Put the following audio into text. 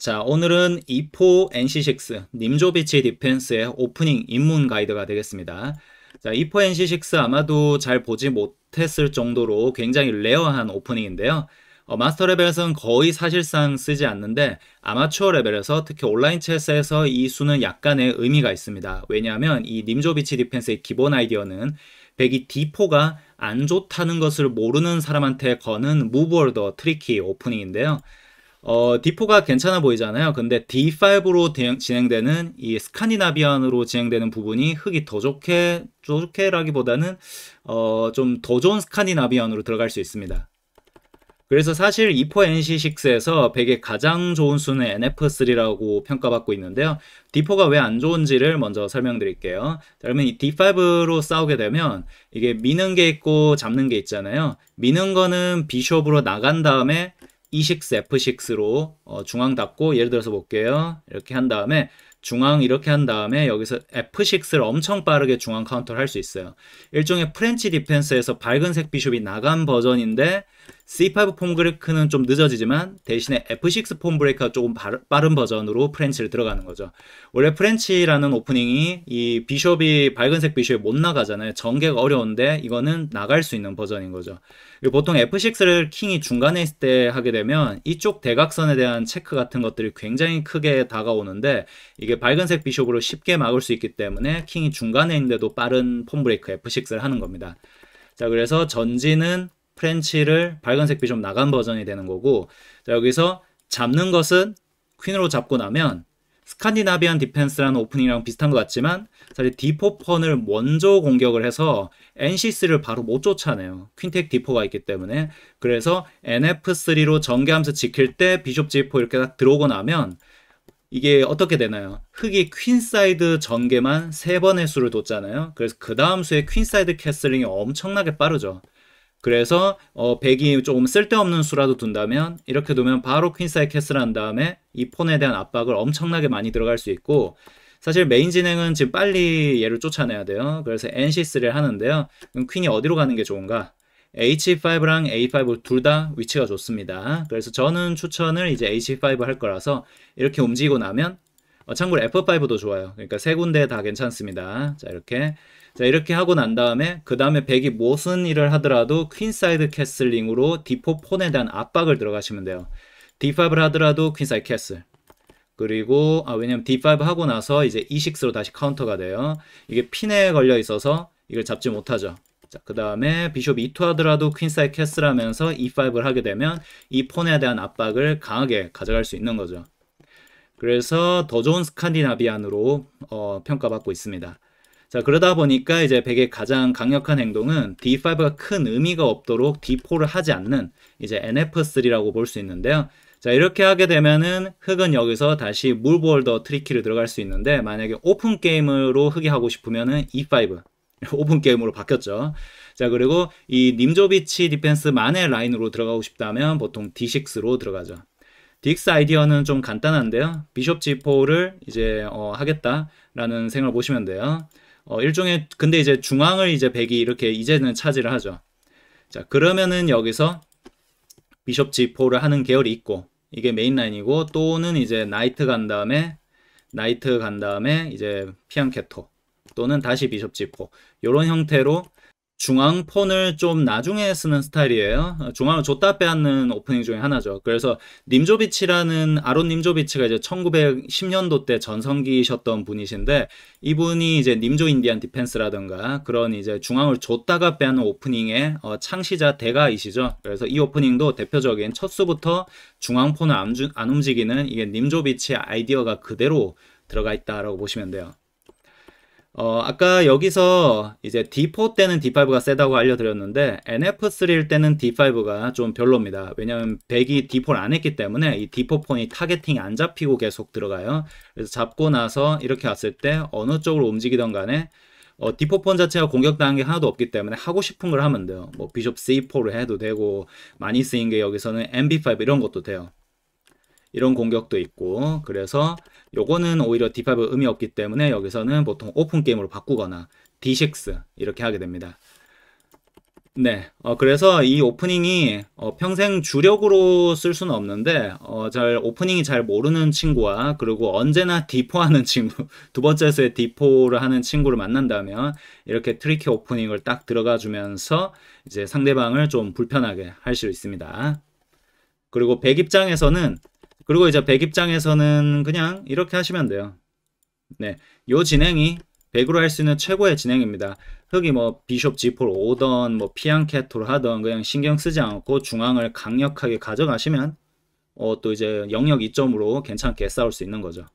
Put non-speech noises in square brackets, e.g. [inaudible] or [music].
자, 오늘은 이포 NC6 님조비치 디펜스의 오프닝 입문 가이드가 되겠습니다. 자, 이포 NC6 아마도 잘 보지 못했을 정도로 굉장히 레어한 오프닝인데요. 어, 마스터 레벨에서는 거의 사실상 쓰지 않는데 아마추어 레벨에서 특히 온라인 체스에서 이 수는 약간의 의미가 있습니다. 왜냐하면 이 님조비치 디펜스의 기본 아이디어는 백이 D4가 안 좋다는 것을 모르는 사람한테 거는 무브 월더 트리키 오프닝인데요. 어, D4가 괜찮아 보이잖아요. 근데 D5로 대, 진행되는 이 스카니나비안으로 진행되는 부분이 흙이 더 좋게, 좋게라기보다는 어, 좀 더 좋은 스카니나비안으로 들어갈 수 있습니다. 그래서 사실 2 e 4 n c 6에서 100의 가장 좋은 수는 NF3라고 평가받고 있는데요. D4가 왜 안 좋은지를 먼저 설명드릴게요. 그러면 이 D5로 싸우게 되면 이게 미는 게 있고 잡는 게 있잖아요. 미는 거는 비숍으로 나간 다음에 E6, F6로 어, 중앙 닫고 예를 들어서 볼게요. 이렇게 한 다음에 중앙 이렇게 한 다음에 여기서 F6를 엄청 빠르게 중앙 카운터를 할 수 있어요. 일종의 프렌치 디펜스에서 밝은색 비숍이 나간 버전인데 C5 폼 브레이크는 좀 늦어지지만 대신에 F6 폼 브레이크가 조금 빠른 버전으로 프렌치를 들어가는 거죠. 원래 프렌치라는 오프닝이 이 비숍이 밝은색 비숍이 못 나가잖아요. 전개가 어려운데 이거는 나갈 수 있는 버전인 거죠. 그리고 보통 F6를 킹이 중간에 있을 때 하게 되면 이쪽 대각선에 대한 체크 같은 것들이 굉장히 크게 다가오는데 이게 이게 밝은색 비숍으로 쉽게 막을 수 있기 때문에 킹이 중간에 있는데도 빠른 폰브레이크 F6를 하는 겁니다. 자 그래서 전진은 프렌치를 밝은색 비숍 나간 버전이 되는 거고 자 여기서 잡는 것은 퀸으로 잡고 나면 스칸디나비안 디펜스라는 오프닝이랑 비슷한 것 같지만 사실 D4펀을 먼저 공격을 해서 NC3를 바로 못 쫓아내요. 퀸텍 D4가 있기 때문에 그래서 NF3로 전개하면서 지킬 때 비숍 G4 이렇게 딱 들어오고 나면 이게 어떻게 되나요? 흑이 퀸사이드 전개만 3번의 수를 뒀잖아요. 그래서 그 다음 수에 퀸사이드 캐슬링이 엄청나게 빠르죠. 그래서 어, 백이 조금 쓸데없는 수라도 둔다면 이렇게 두면 바로 퀸사이드 캐슬한 다음에 이 폰에 대한 압박을 엄청나게 많이 들어갈 수 있고 사실 메인 진행은 지금 빨리 얘를 쫓아내야 돼요. 그래서 NC3를 하는데요. 퀸이 어디로 가는 게 좋은가? H5랑 A5 둘 다 위치가 좋습니다. 그래서 저는 추천을 이제 H5 할 거라서 이렇게 움직이고 나면 어, 참고로 F5도 좋아요. 그러니까 세 군데 다 괜찮습니다. 자 이렇게 자 이렇게 하고 난 다음에 그 다음에 백이 무슨 일을 하더라도 퀸사이드 캐슬링으로 D4 폰에 대한 압박을 들어가시면 돼요. D5를 하더라도 퀸사이드 캐슬 그리고 아 왜냐면 D5 하고 나서 이제 E6로 다시 카운터가 돼요. 이게 핀에 걸려 있어서 이걸 잡지 못하죠. 그 다음에 비숍 2투 하더라도 퀸사이 캐스라면서 E5를 하게 되면 이 폰에 대한 압박을 강하게 가져갈 수 있는 거죠. 그래서 더 좋은 스칸디나비안으로 어, 평가받고 있습니다. 자 그러다 보니까 이제 백의 가장 강력한 행동은 D5가 큰 의미가 없도록 D4를 하지 않는 이제 NF3라고 볼 수 있는데요. 자 이렇게 하게 되면은 흑은 여기서 다시 물볼더 트리키를 들어갈 수 있는데 만약에 오픈 게임으로 흑이 하고 싶으면은 E5 5분 [laughs] 게임으로 바뀌었죠. 자, 그리고 이 님조비치 디펜스만의 라인으로 들어가고 싶다면 보통 D6로 들어가죠. DX 아이디어는 좀 간단한데요. 비숍 G4를 이제 어, 하겠다라는 생각을 보시면 돼요. 어, 일종의 근데 이제 중앙을 이제 백이 이렇게 이제는 차지를 하죠. 자, 그러면은 여기서 비숍 G4를 하는 계열이 있고 이게 메인 라인이고 또는 이제 나이트 간 다음에 나이트 간 다음에 이제 피안캐토 또는 다시 비숍 지4 이런 형태로 중앙 폰을 좀 나중에 쓰는 스타일이에요. 중앙을 줬다 빼앗는 오프닝 중에 하나죠. 그래서 님조비치라는 아론 님조비치가 이제 1910년도 때 전성기셨던 이 분이신데 이분이 이제 님조 인디안 디펜스라든가 그런 이제 중앙을 줬다가 빼앗는 오프닝의 어, 창시자 대가이시죠. 그래서 이 오프닝도 대표적인 첫 수부터 중앙 폰을 안, 안 움직이는 이게 님조비치의 아이디어가 그대로 들어가 있다라고 보시면 돼요. 어, 아까 여기서 이제 D4 때는 D5가 세다고 알려드렸는데 NF3일 때는 D5가 좀 별로입니다. 왜냐면 100이 D4를 안 했기 때문에 이 D4 폰이 타겟팅이 안 잡히고 계속 들어가요. 그래서 잡고 나서 이렇게 왔을 때 어느 쪽으로 움직이던 간에 어, D4 폰 자체가 공격당한 게 하나도 없기 때문에 하고 싶은 걸 하면 돼요. 뭐 비숍 C4를 해도 되고 많이 쓰인 게 여기서는 MB5 이런 것도 돼요. 이런 공격도 있고 그래서 요거는 오히려 D5 의미 없기 때문에 여기서는 보통 오픈 게임으로 바꾸거나 D6 이렇게 하게 됩니다. 네, 어, 그래서 이 오프닝이 어, 평생 주력으로 쓸 수는 없는데 어, 잘 오프닝이 잘 모르는 친구와 그리고 언제나 디포하는 친구 [laughs] 두 번째 수에 디포를 하는 친구를 만난다면 이렇게 트리키 오프닝을 딱 들어가 주면서 이제 상대방을 좀 불편하게 할 수 있습니다. 그리고 백 입장에서는 그리고 이제 백 입장에서는 그냥 이렇게 하시면 돼요. 네, 요 진행이 백으로 할 수 있는 최고의 진행입니다. 흑이 뭐 비숍 지4를 오던 뭐피앙캐토를 하던 그냥 신경 쓰지 않고 중앙을 강력하게 가져가시면 어, 또 이제 영역 이점으로 괜찮게 싸울 수 있는 거죠.